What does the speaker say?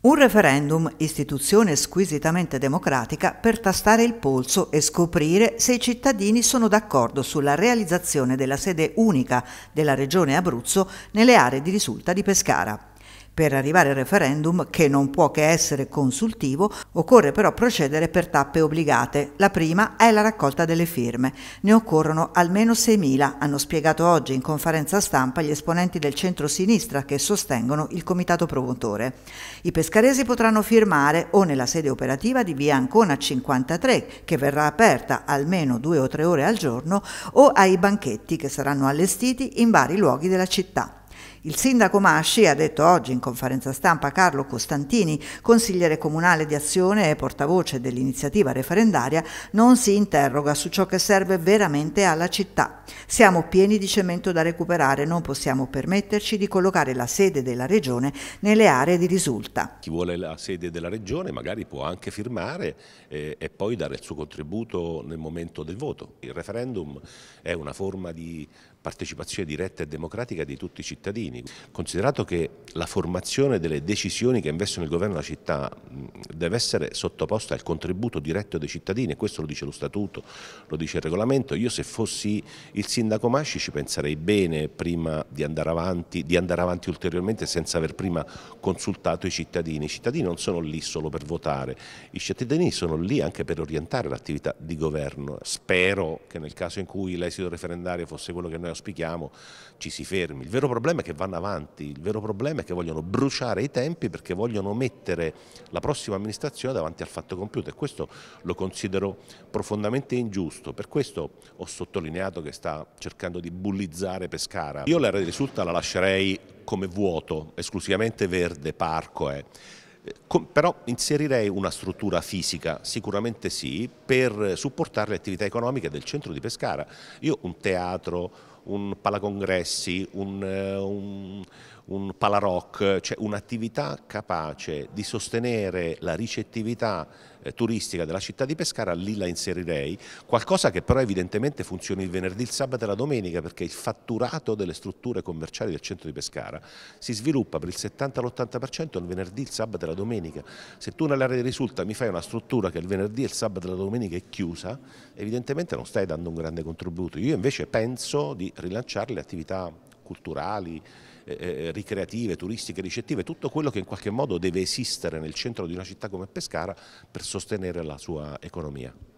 Un referendum, istituzione squisitamente democratica, per tastare il polso e scoprire se i cittadini sono d'accordo sulla realizzazione della sede unica della Regione Abruzzo nelle aree di risulta di Pescara. Per arrivare al referendum, che non può che essere consultivo, occorre però procedere per tappe obbligate. La prima è la raccolta delle firme. Ne occorrono almeno 6.000, hanno spiegato oggi in conferenza stampa gli esponenti del centro-sinistra che sostengono il comitato promotore. I pescaresi potranno firmare o nella sede operativa di via Ancona 53, che verrà aperta almeno due o tre ore al giorno, o ai banchetti che saranno allestiti in vari luoghi della città. Il sindaco Masci ha detto oggi in conferenza stampa Carlo Costantini, consigliere comunale di azione e portavoce dell'iniziativa referendaria, non si interroga su ciò che serve veramente alla città. Siamo pieni di cemento da recuperare, non possiamo permetterci di collocare la sede della regione nelle aree di risulta. Chi vuole la sede della regione magari può anche firmare eh, e poi dare il suo contributo nel momento del voto. Il referendum è una forma di partecipazione diretta e democratica di tutti i cittadini cittadini. Considerato che la formazione delle decisioni che investono il governo della città deve essere sottoposta al contributo diretto dei cittadini, questo lo dice lo statuto, lo dice il regolamento, io se fossi il sindaco Masci ci penserei bene prima di andare avanti, di andare avanti ulteriormente senza aver prima consultato i cittadini. I cittadini non sono lì solo per votare, i cittadini sono lì anche per orientare l'attività di governo. Spero che nel caso in cui l'esito referendario fosse quello che noi auspichiamo ci si fermi. Il vero problema è che vanno avanti, il vero problema è che vogliono bruciare i tempi perché vogliono mettere la prossima amministrazione davanti al fatto compiuto e questo lo considero profondamente ingiusto, per questo ho sottolineato che sta cercando di bullizzare Pescara. Io l'area di risulta la lascerei come vuoto, esclusivamente verde, parco è. Eh. Però inserirei una struttura fisica, sicuramente sì, per supportare le attività economiche del centro di Pescara. Io un teatro, un palacongressi, un, eh, un un palaroc, cioè un'attività capace di sostenere la ricettività eh, turistica della città di Pescara, lì la inserirei, qualcosa che però evidentemente funzioni il venerdì, il sabato e la domenica perché il fatturato delle strutture commerciali del centro di Pescara si sviluppa per il 70-80% il venerdì, il sabato e la domenica. Se tu nell'area di risulta mi fai una struttura che il venerdì, il sabato e la domenica è chiusa, evidentemente non stai dando un grande contributo. Io invece penso di rilanciare le attività culturali, eh, eh, ricreative, turistiche, ricettive, tutto quello che in qualche modo deve esistere nel centro di una città come Pescara per sostenere la sua economia.